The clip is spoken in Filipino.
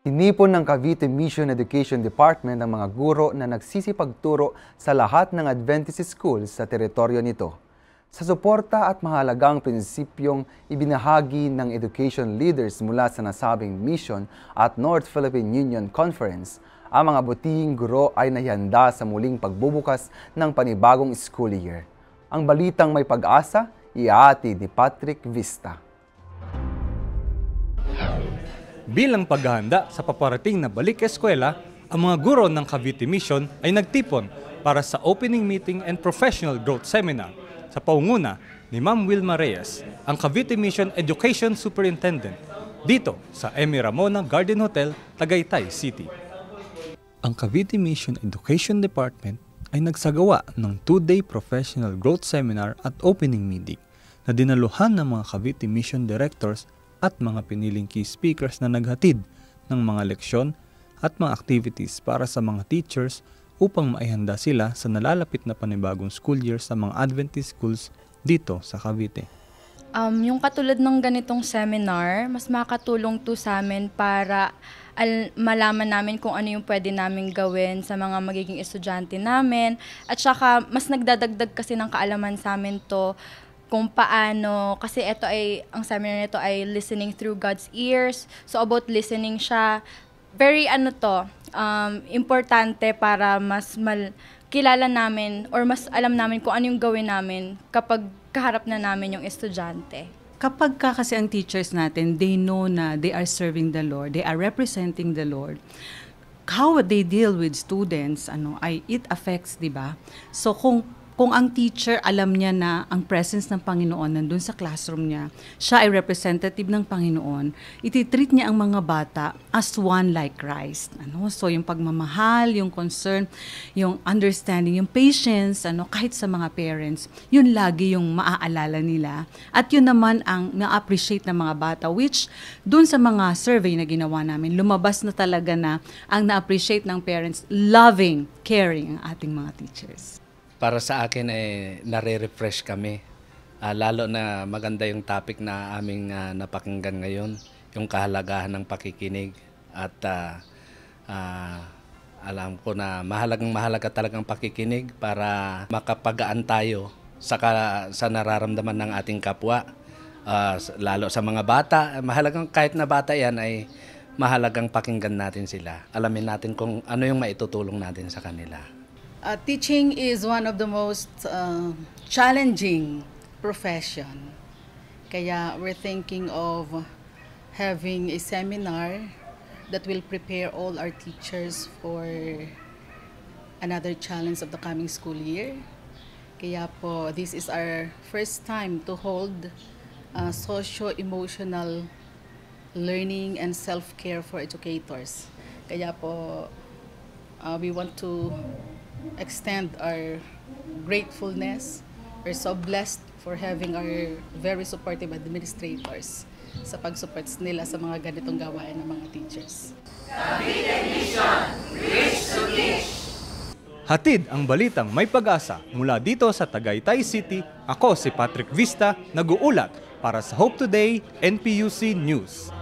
Inipon ng Cavite Mission Education Department ang mga guro na nagsisipagturo sa lahat ng Adventist schools sa teritoryo nito. Sa suporta at mahalagang prinsipyong ibinahagi ng education leaders mula sa nasabing mission at North Philippine Union Conference, ang mga butihing guro ay nahihanda sa muling pagbubukas ng panibagong school year. Ang balitang may pag-asa, iaati ni Patrick Vista. Bilang paghahanda sa paparating na balik eskwela, ang mga guro ng Cavite Mission ay nagtipon para sa opening meeting and professional growth seminar sa paunguna ni Ma'am Wilma Reyes, ang Cavite Mission Education Superintendent dito sa Emi Ramona Garden Hotel, Tagaytay City. Ang Cavite Mission Education Department ay nagsagawa ng two-day professional growth seminar at opening meeting na dinaluhan ng mga Cavite Mission Directors at mga piniling key speakers na naghatid ng mga leksyon at mga activities para sa mga teachers upang maihanda sila sa nalalapit na panibagong school year sa mga Adventist schools dito sa Cavite. Um, yung katulad ng ganitong seminar, mas makatulong to sa amin para al- malaman namin kung ano yung pwede namin gawin sa mga magiging estudyante namin. At saka, mas nagdadagdag kasi ng kaalaman sa amin to kung paano, kasi ito ay, ang seminar nito ay listening through God's ears. So, about listening siya, very ano to, um, importante para mas mal, kilala namin or mas alam namin kung ano yung gawin namin kapag kaharap na namin yung estudyante. Kapag ka kasi ang teachers natin, they know na they are serving the Lord, they are representing the Lord how they deal with students, ano, ay it affects, di ba? So, kung kung ang teacher alam niya na ang presence ng Panginoon nandun sa classroom niya, siya ay representative ng Panginoon, ititreat niya ang mga bata as one like Christ. Ano? So yung pagmamahal, yung concern, yung understanding, yung patience, ano, kahit sa mga parents, yun lagi yung maaalala nila. At yun naman ang na-appreciate ng mga bata, which dun sa mga survey na ginawa namin, lumabas na talaga na ang na-appreciate ng parents, loving, caring ang ating mga teachers para sa akin eh nare-refresh kami. Uh, lalo na maganda yung topic na aming uh, napakinggan ngayon, yung kahalagahan ng pakikinig at uh, uh, alam ko na mahalagang mahalaga talagang pakikinig para makapagaan tayo sa sa nararamdaman ng ating kapwa uh, lalo sa mga bata mahalagang kahit na bata yan ay mahalagang pakinggan natin sila alamin natin kung ano yung maitutulong natin sa kanila Uh, teaching is one of the most uh, challenging profession. Kaya we're thinking of having a seminar that will prepare all our teachers for another challenge of the coming school year. Kaya po, this is our first time to hold uh, socio-emotional learning and self-care for educators. Kaya po, uh, we want to extend our gratefulness. We're so blessed for having our very supportive administrators sa pagsupport nila sa mga ganitong gawain ng mga teachers. Mission, reach to teach. Hatid ang balitang may pag-asa mula dito sa Tagaytay City. Ako si Patrick Vista, nag-uulat para sa Hope Today, NPUC News.